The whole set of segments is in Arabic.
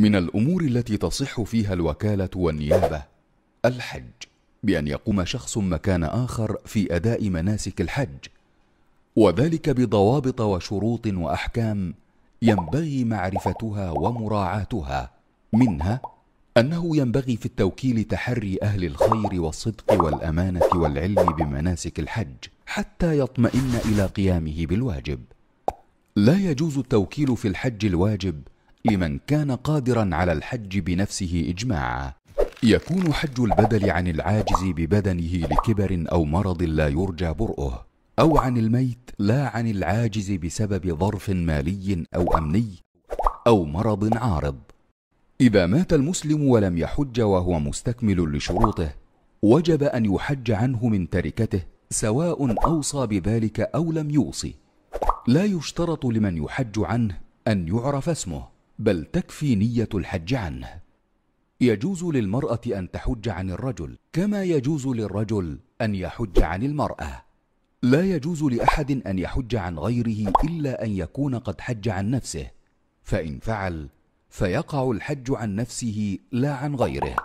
من الامور التي تصح فيها الوكاله والنيابه الحج بان يقوم شخص مكان اخر في اداء مناسك الحج وذلك بضوابط وشروط واحكام ينبغي معرفتها ومراعاتها منها انه ينبغي في التوكيل تحري اهل الخير والصدق والامانه والعلم بمناسك الحج حتى يطمئن الى قيامه بالواجب لا يجوز التوكيل في الحج الواجب لمن كان قادرا على الحج بنفسه اجماعا يكون حج البدل عن العاجز ببدنه لكبر او مرض لا يرجى برؤه او عن الميت لا عن العاجز بسبب ظرف مالي او امني او مرض عارض اذا مات المسلم ولم يحج وهو مستكمل لشروطه وجب ان يحج عنه من تركته سواء اوصى بذلك او لم يوصي لا يشترط لمن يحج عنه ان يعرف اسمه بل تكفي نيه الحج عنه يجوز للمراه ان تحج عن الرجل كما يجوز للرجل ان يحج عن المراه لا يجوز لاحد ان يحج عن غيره الا ان يكون قد حج عن نفسه فان فعل فيقع الحج عن نفسه لا عن غيره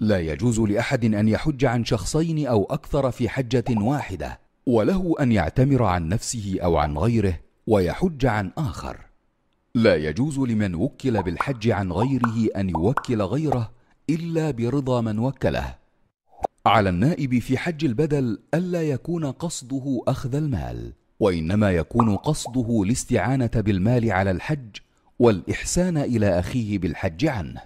لا يجوز لاحد ان يحج عن شخصين او اكثر في حجه واحده وله ان يعتمر عن نفسه او عن غيره ويحج عن اخر لا يجوز لمن وكل بالحج عن غيره أن يوكل غيره إلا برضا من وكله على النائب في حج البدل ألا يكون قصده أخذ المال وإنما يكون قصده الاستعانة بالمال على الحج والإحسان إلى أخيه بالحج عنه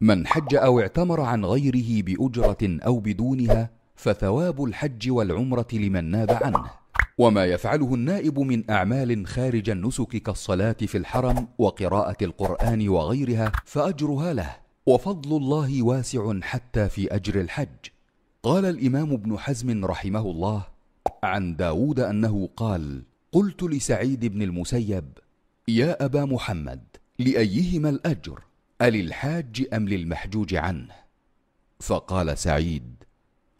من حج أو اعتمر عن غيره بأجرة أو بدونها فثواب الحج والعمرة لمن ناب عنه وما يفعله النائب من اعمال خارج النسك كالصلاه في الحرم وقراءه القران وغيرها فاجرها له وفضل الله واسع حتى في اجر الحج قال الامام ابن حزم رحمه الله عن داود انه قال قلت لسعيد بن المسيب يا ابا محمد لايهما الاجر الحاج ام للمحجوج عنه فقال سعيد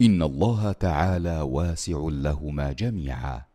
ان الله تعالى واسع لهما جميعا